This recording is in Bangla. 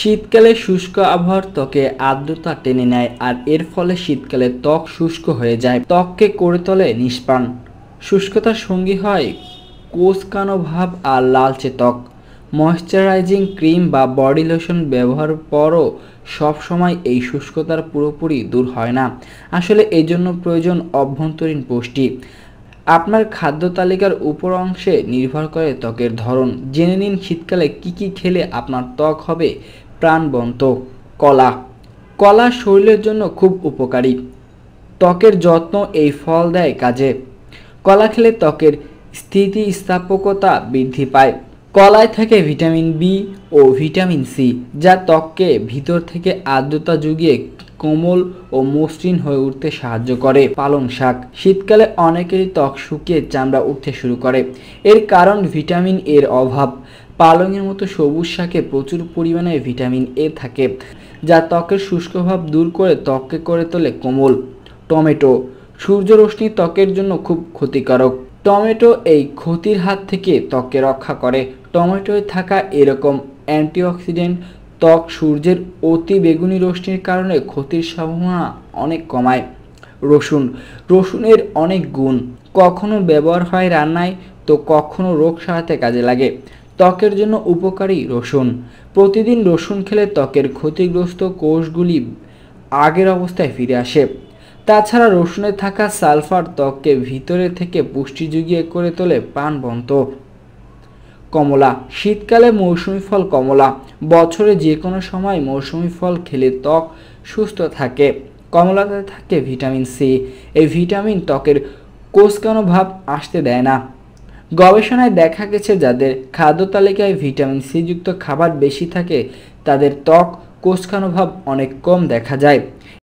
শীতকালে শুষ্ক আবহাওয়ার ত্বকে আর্দ্রতা টেনে নেয় আর এর ফলে শীতকালে ত্বক শুষ্ক হয়ে যায় ত্বককে করে তোলে নিষ্পাণ শুষ্কতার সঙ্গী হয় কোসকানো ভাব আর লালচে ত্বক ময়শ্চারাইজিং ক্রিম বা বডি লোশন ব্যবহার পরও সবসময় এই শুষ্কতার পুরোপুরি দূর হয় না আসলে এই জন্য প্রয়োজন অভ্যন্তরীণ পুষ্টি আপনার খাদ্য তালিকার উপর অংশে নির্ভর করে ত্বকের ধরন জেনে নিন শীতকালে কি কি খেলে আপনার ত্বক হবে প্রাণবন্ত কলা কলা শরীরের জন্য খুব উপকারী ত্বকের যত্ন এই ফল দেয় কাজে কলা খেলে ত্বকের স্থিতিস্থাপকতা বৃদ্ধি পায় কলায় থাকে ভিটামিন বি ও ভিটামিন সি যা ত্বককে ভিতর থেকে আর্দ্রতা যুগিয়ে কোমল ও মসৃণ হয়ে উঠতে সাহায্য করে পালং শাক শীতকালে অনেকেরই ত্বক শুকিয়ে চামড়া উঠতে শুরু করে এর কারণ ভিটামিন এর অভাব পালংয়ের মতো সবুজ শাকে প্রচুর পরিমাণে ভিটামিন এ থাকে যা ত্বকের শুষ্কভাব দূর করে ত্বককে করে তোলে কোমল টমেটো সূর্যরশ্মি ত্বকের জন্য খুব ক্ষতিকারক টমেটো এই ক্ষতির হাত থেকে ত্বককে রক্ষা করে টমেটোয় থাকা এরকম অ্যান্টিঅক্সিডেন্ট ত্বক সূর্যের অতি বেগুনি রশ্মির কারণে ক্ষতির সম্ভাবনা অনেক কমায় রসুন রসুনের অনেক গুণ কখনো ব্যবহার হয় রান্নায় তো কখনো রোগ সারাতে কাজে লাগে ত্বকের জন্য উপকারী রসুন প্রতিদিন রসুন খেলে ত্বকের ক্ষতিগ্রস্ত কোষগুলি আগের অবস্থায় ফিরে আসে তাছাড়া রসুনে থাকা সালফার ত্বককে ভিতরে থেকে পুষ্টি যুগিয়ে করে তোলে প্রাণবন্ত কমলা শীতকালে মৌসুমি ফল কমলা বছরে যে কোনো সময় মৌসুমি ফল খেলে ত্বক সুস্থ থাকে কমলাতে থাকে ভিটামিন সি এই ভিটামিন ত্বকের কোষকানো ভাব আসতে দেয় না গবেষণায় দেখা গেছে যাদের খাদ্য তালিকায় ভিটামিন সি যুক্ত খাবার বেশি থাকে তাদের ত্বক কোষখানুভাব অনেক কম দেখা যায়